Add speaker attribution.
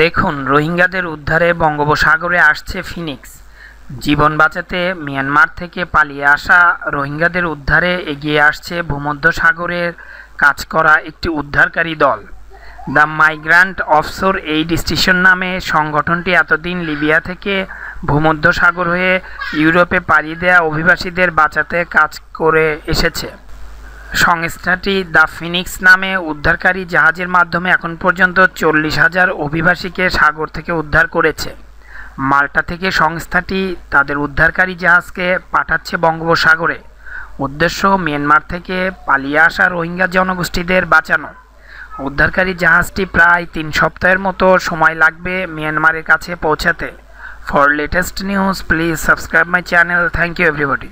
Speaker 1: দেখুন রোহিঙ্গাদের উদ্ধারে বঙ্গোপসাগরে আসছে ফিনিক্স জীবন বাঁচাতে মিয়ানমার থেকে পালিয়ে আসা রোহিঙ্গাদের উদ্ধারে এগিয়ে আসছে ভূমধ্যসাগরের কাজ করা একটি উদ্ধারকারী দল the migrant offshore aid station নামে সংগঠনটি এতদিন লিবিয়া থেকে ভূমধ্যসাগর হয়ে ইউরোপে পাড়ি দেয়া অভিবাসীদের বাঁচাতে কাজ করে এসেছে সংস্থাটি দ্য ফিনিক্স নামে উদ্ধারকারী জাহাজের মাধ্যমে এখন পর্যন্ত চল্লিশ হাজার অভিবাসীকে সাগর থেকে উদ্ধার করেছে মাল্টা থেকে সংস্থাটি তাদের উদ্ধারকারী জাহাজকে পাঠাচ্ছে বঙ্গোপসাগরে উদ্দেশ্য মিয়ানমার থেকে পালিয়ে আসা রোহিঙ্গা জনগোষ্ঠীদের বাঁচানো উদ্ধারকারী জাহাজটি প্রায় তিন সপ্তাহের মতো সময় লাগবে মিয়ানমারের কাছে পৌঁছাতে for latest news please subscribe my channel thank you everybody